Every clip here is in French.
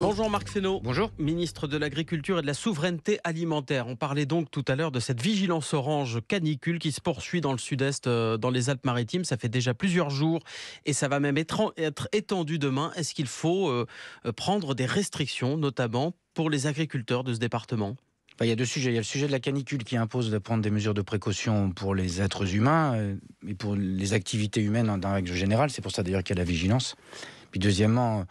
Bonjour Marc Fesneau. Bonjour. Ministre de l'Agriculture et de la Souveraineté Alimentaire. On parlait donc tout à l'heure de cette vigilance orange canicule qui se poursuit dans le sud-est, euh, dans les Alpes-Maritimes. Ça fait déjà plusieurs jours et ça va même être étendu demain. Est-ce qu'il faut euh, euh, prendre des restrictions, notamment pour les agriculteurs de ce département il y a deux sujets. Il y a le sujet de la canicule qui impose de prendre des mesures de précaution pour les êtres humains et pour les activités humaines en règle générale. C'est pour ça d'ailleurs qu'il y a la vigilance. Puis deuxièmement,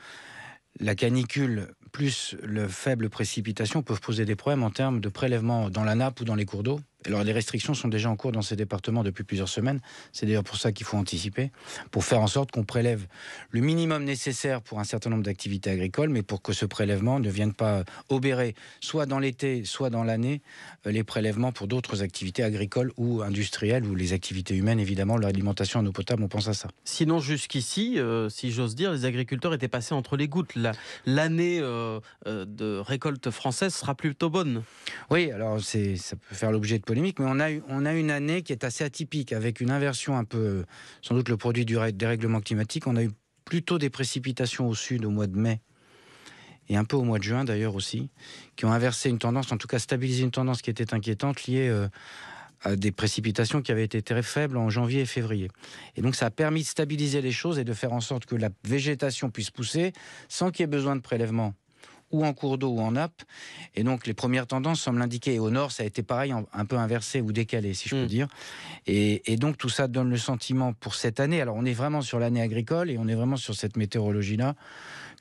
la canicule plus le faible précipitation peuvent poser des problèmes en termes de prélèvement dans la nappe ou dans les cours d'eau. Alors les restrictions sont déjà en cours dans ces départements depuis plusieurs semaines. C'est d'ailleurs pour ça qu'il faut anticiper, pour faire en sorte qu'on prélève le minimum nécessaire pour un certain nombre d'activités agricoles, mais pour que ce prélèvement ne vienne pas obérer, soit dans l'été, soit dans l'année, euh, les prélèvements pour d'autres activités agricoles ou industrielles, ou les activités humaines, évidemment, l'alimentation en eau potable, on pense à ça. Sinon, jusqu'ici, euh, si j'ose dire, les agriculteurs étaient passés entre les gouttes. L'année euh, de récolte française sera plutôt bonne. Oui, alors ça peut faire l'objet de mais on a, on a une année qui est assez atypique, avec une inversion un peu, euh, sans doute le produit du dérèglement climatique. On a eu plutôt des précipitations au sud au mois de mai et un peu au mois de juin d'ailleurs aussi, qui ont inversé une tendance, en tout cas stabilisé une tendance qui était inquiétante liée euh, à des précipitations qui avaient été très faibles en janvier et février. Et donc ça a permis de stabiliser les choses et de faire en sorte que la végétation puisse pousser sans qu'il y ait besoin de prélèvements ou en cours d'eau ou en nappe. Et donc les premières tendances semblent l'indiquer. Et au nord, ça a été pareil, un peu inversé ou décalé, si je mm. peux dire. et, donc tout ça donne le sentiment pour cette année. Alors on est vraiment sur l'année agricole et on est vraiment sur cette météorologie-là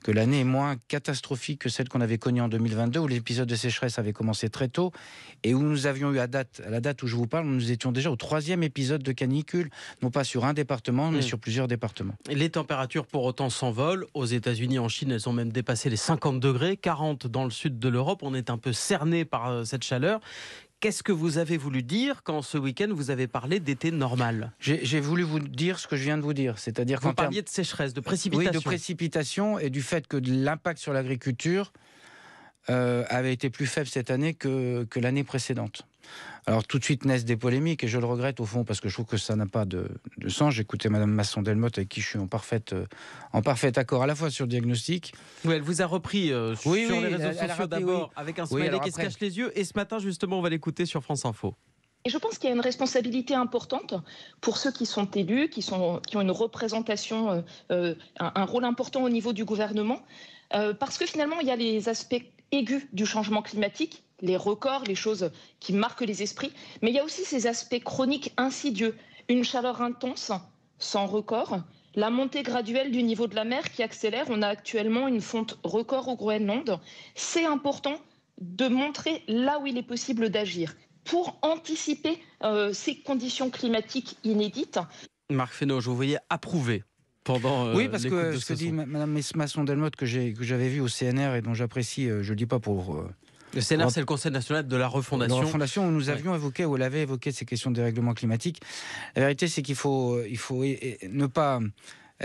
que l'année est moins catastrophique que celle qu'on avait connue en 2022, où l'épisode de sécheresse avait commencé très tôt, et où nous avions eu à, date, à la date où je vous parle, nous étions déjà au troisième épisode de canicule, non pas sur un département, mais mm. sur plusieurs départements. Les températures pour autant s'envolent. Aux États-Unis, en Chine, elles ont même dépassé les 50 degrés, 40 dans le sud de l'Europe. On est un peu cerné par euh, cette chaleur. Qu'est-ce que vous avez voulu dire quand ce week-end vous avez parlé d'été normal J'ai voulu vous dire ce que je viens de vous dire, c'est-à-dire vous parliez de sécheresse, de précipitation. Oui, de précipitation et du fait que l'impact sur l'agriculture euh, avait été plus faible cette année que, l'année précédente. Alors tout de suite naissent des polémiques et je le regrette au fond parce que je trouve que ça n'a pas de, de sens. écouté Madame Masson Delmotte avec qui je suis en parfaite euh, en parfait accord à la fois sur le diagnostic. Oui, elle vous a repris euh, sur les réseaux sociaux d'abord avec un smiley qui se cache les yeux et ce matin justement on va l'écouter sur France Info. Et je pense qu'il y a une responsabilité importante pour ceux qui sont élus, qui, sont, qui ont une représentation, un, rôle important au niveau du gouvernement, parce que finalement, il y a les aspects aigu du changement climatique, les records, les choses qui marquent les esprits, mais il y a aussi ces aspects chroniques insidieux, une chaleur intense, sans record, la montée graduelle du niveau de la mer qui accélère, on a actuellement une fonte record au Groenland, c'est important de montrer là où il est possible d'agir pour anticiper euh, ces conditions climatiques inédites. Marc Fesneau, je vous voyais approuver euh, oui, parce que ce que dit Mme Masson-Delmotte que j'avais vu au CNR et dont j'apprécie, euh, je ne dis pas pour. Euh, le CNR, c'est le Conseil national de la refondation. La refondation, où nous avions évoqué, où elle avait évoqué ces questions de dérèglement climatique. La vérité, c'est qu'il faut, il faut ne pas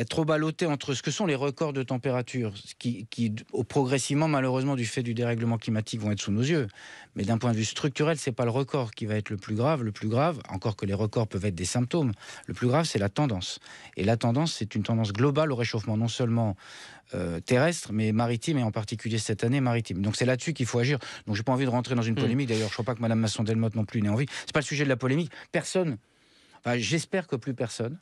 trop ballotté entre ce que sont les records de température, qui, au progressivement, malheureusement, du fait du dérèglement climatique, vont être sous nos yeux. Mais d'un point de vue structurel, c'est pas le record qui va être le plus grave. Le plus grave, encore que les records peuvent être des symptômes, le plus grave, c'est la tendance. Et la tendance, c'est une tendance globale au réchauffement, non seulement euh, terrestre, mais maritime, et en particulier cette année maritime. Donc c'est là-dessus qu'il faut agir. Donc j'ai pas envie de rentrer dans une mmh. polémique. D'ailleurs, je crois pas que Madame Masson-Delmotte non plus n'ait envie. C'est pas le sujet de la polémique. Personne. J'espère que plus personne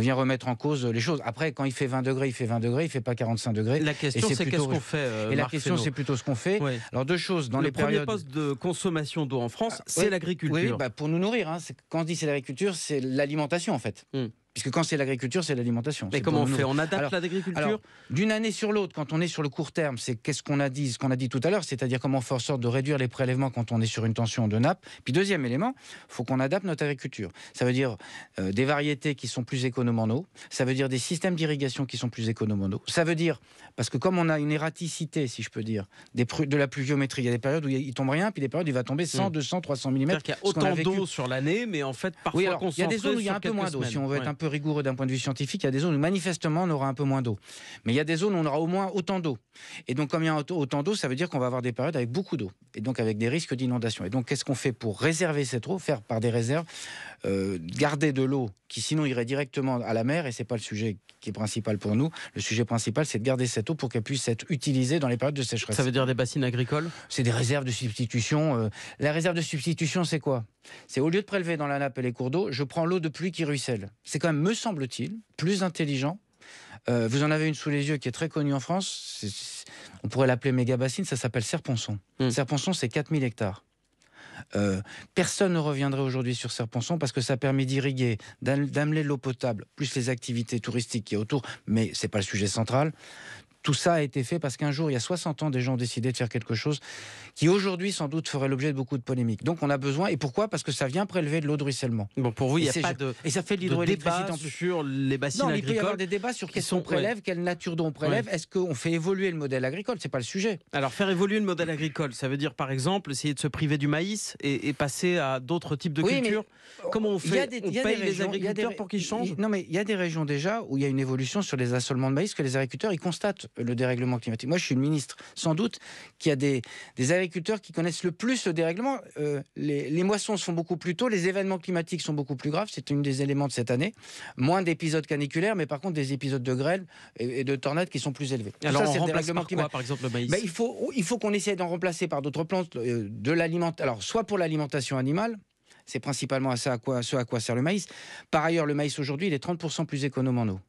vient remettre en cause les choses. Après, quand il fait 20 degrés, il fait 20 degrés, il fait pas 45 degrés. La question, c'est qu'est-ce qu'on fait euh, Et la question, c'est plutôt ce qu'on fait. Alors deux choses dans le les premiers postes poste de consommation d'eau en France, ah, c'est l'agriculture. Oui, bah, pour nous nourrir. Hein. Quand on dit c'est l'agriculture, c'est l'alimentation en fait. Hmm. Puisque quand c'est l'agriculture, c'est l'alimentation. Mais comment on fait On adapte l'agriculture D'une année sur l'autre, quand on est sur le court terme, c'est qu'est-ce qu'on a dit, ce qu'on a dit tout à l'heure, c'est-à-dire comment faire en sorte de réduire les prélèvements quand on est sur une tension de nappe. Puis deuxième élément, faut qu'on adapte notre agriculture. Ça veut dire euh, des variétés qui sont plus économes en eau, ça veut dire des systèmes d'irrigation qui sont plus économes en eau. Ça veut dire, parce que comme on a une erraticité, si je peux dire, des de la pluviométrie, il y a des périodes où il tombe rien, puis des périodes où il va tomber 100, 200, 300 mm. Il y a autant d'eau sur l'année, mais en fait, parfois, oui, il y a des zones où il y a un peu moins d'eau, si on veut être un peu rigoureux d'un point de vue scientifique, il y a des zones où manifestement on aura un peu moins d'eau. Mais il y a des zones où on aura au moins autant d'eau. Et donc, comme il y a autant d'eau, ça veut dire qu'on va avoir des périodes avec beaucoup d'eau. Et donc, avec des risques d'inondation. Et donc, qu'est-ce qu'on fait pour réserver cette eau Faire par des réserves, euh, garder de l'eau qui sinon irait directement à la mer. Et c'est pas le sujet qui est principal pour nous. Le sujet principal, c'est de garder cette eau pour qu'elle puisse être utilisée dans les périodes de sécheresse. Ça veut dire des bassines agricoles C'est des réserves de substitution. Euh, la réserve de substitution, c'est quoi c'est au lieu de prélever dans la nappe et les cours d'eau, je prends l'eau de pluie qui ruisselle. C'est quand même, me semble-t-il, plus intelligent. Euh, vous en avez une sous les yeux qui est très connue en France. On pourrait l'appeler méga bassine. Ça s'appelle Serponçon. Mmh. Serponçon, c'est 4000 hectares. Euh, personne ne reviendrait aujourd'hui sur Serponçon parce que ça permet d'irriguer, d'amener l'eau potable, plus les activités touristiques qui est autour, mais n'est pas le sujet central, tout ça a été fait parce qu'un jour, il y a 60 ans, des gens ont décidé de faire quelque chose qui aujourd'hui, sans doute, ferait l'objet de beaucoup de polémiques. Donc on a besoin. Et pourquoi Parce que ça vient prélever de l'eau de ruissellement. Bon, pour vous, il n'y a pas de. Et ça fait de l'hydroélectricité sur les bassines non, Il peut y avoir des débats sur qu'est-ce qu'on prélève, quelle nature d'eau on prélève. Est-ce qu'on fait évoluer le modèle agricole C'est pas le sujet. Alors faire évoluer le modèle agricole, ça veut dire par exemple essayer de se priver du maïs et, passer à d'autres types de cultures. Comment on fait des, On paye les agriculteurs pour qu'ils changent Non, mais il y a des régions déjà où il y a une évolution sur les assolements de maïs que les agriculteurs ils constatent le dérèglement climatique. Moi, je suis le ministre, sans doute, qui a des, agriculteurs qui connaissent le plus le dérèglement. Euh, les, moissons sont beaucoup plus tôt, les événements climatiques sont beaucoup plus graves. C'est une des éléments de cette année. Moins d'épisodes caniculaires, mais par contre des épisodes de grêle et, de tornades qui sont plus élevés. Alors, ça, on remplace par, par exemple, le maïs ben, Il faut, qu'on essaie d'en remplacer par d'autres plantes, euh, de l'aliment Alors, soit pour l'alimentation animale, c'est principalement à, ça à quoi, ce à quoi sert le maïs. Par ailleurs, le maïs aujourd'hui, il est 30% plus économe en eau.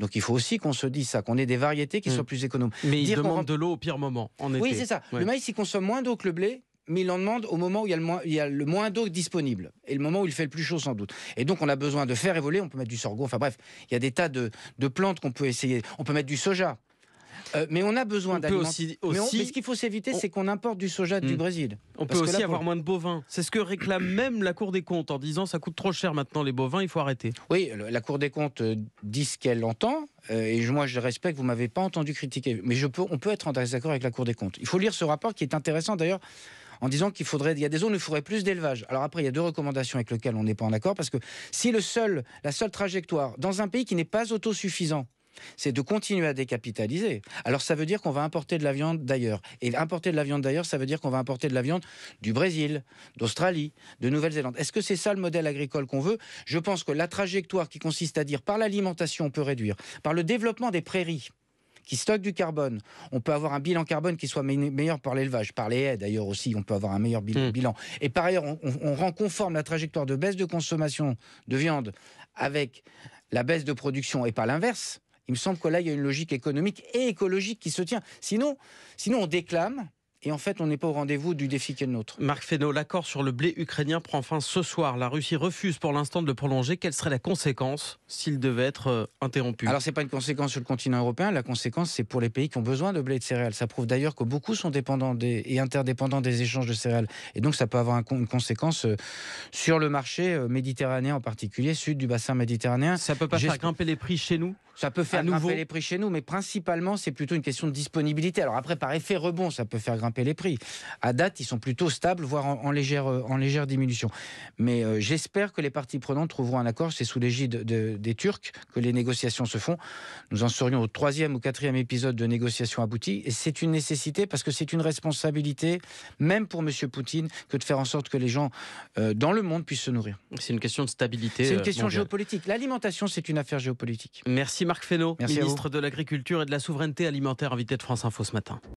Donc il faut aussi qu'on se dise ça, qu'on ait des variétés qui mm. soient plus économes. Mais Dire il demande de l'eau au pire moment, en Oui, c'est ça. Le maïs, il consomme moins d'eau que le blé, mais il en demande au moment où il y a le moins, d'eau disponible et le moment où il fait le plus chaud sans doute. Et donc on a besoin de faire évoluer, on peut mettre du sorgho, enfin bref, il y a des tas de plantes qu'on peut essayer. On peut mettre du soja. Euh, mais on a besoin d'aliments. mais, ce qu'il faut s'éviter, c'est qu'on importe du soja du hmm. Brésil. On peut aussi avoir moins de bovins. C'est ce que réclame même la Cour des comptes en disant ça coûte trop cher maintenant les bovins, il faut arrêter. Oui, la Cour des comptes euh, dit ce qu'elle entend. Euh, et moi, je respecte, vous m'avez pas entendu critiquer. Mais on peut être en désaccord avec la Cour des comptes. Il faut lire ce rapport qui est intéressant d'ailleurs en disant qu'il faudrait, il y a des zones où il faudrait plus d'élevage. Alors après, il y a deux recommandations avec lesquelles on n'est pas en accord parce que si le seul, la seule trajectoire dans un pays qui n'est pas autosuffisant, c'est de continuer à décapitaliser. Alors ça veut dire qu'on va importer de la viande d'ailleurs. Et importer de la viande d'ailleurs, ça veut dire qu'on va importer de la viande du Brésil, d'Australie, de Nouvelle-Zélande. Est-ce que c'est ça le modèle agricole qu'on veut Je pense que la trajectoire qui consiste à dire par l'alimentation on peut réduire, par le développement des prairies, qui stockent du carbone. On peut avoir un bilan carbone qui soit meilleur par l'élevage, par les haies d'ailleurs aussi, on peut avoir un meilleur mmh. bilan. Et par ailleurs, on, on, rend conforme la trajectoire de baisse de consommation de viande avec la baisse de production et pas l'inverse. Il me semble que là, il y a une logique économique et écologique qui se tient. Sinon, sinon on déclame et en fait, on n'est pas au rendez-vous du défi qui est le nôtre. Marc Fesneau, l'accord sur le blé ukrainien prend fin ce soir. La Russie refuse pour l'instant de le prolonger. Quelle serait la conséquence s'il devait être euh, interrompu Alors, ce n'est pas une conséquence sur le continent européen. La conséquence, c'est pour les pays qui ont besoin de blé et de céréales. Ça prouve d'ailleurs que beaucoup sont dépendants des... et interdépendants des échanges de céréales. Et donc, ça peut avoir une conséquence euh, sur le marché euh, méditerranéen en particulier, sud du bassin méditerranéen. Ça peut pas faire grimper les prix chez nous ça peut faire grimper les prix chez nous, mais principalement, c'est plutôt une question de disponibilité. Alors après, par effet rebond, ça peut faire grimper les prix. À date, ils sont plutôt stables, voire en, légère, euh, en légère diminution. Mais euh, j'espère que les parties prenantes trouveront un accord. C'est sous l'égide de, des Turcs que les négociations se font. Nous en serions au troisième ou quatrième épisode de négociations abouties. Et c'est une nécessité parce que c'est une responsabilité, même pour M. Poutine, que de faire en sorte que les gens euh, dans le monde puissent se nourrir. C'est une question de stabilité. C'est une question géopolitique. L'alimentation, c'est une affaire géopolitique. Merci Marc Fesneau, ministre de l'Agriculture et de la Souveraineté alimentaire, invité de France Info ce matin.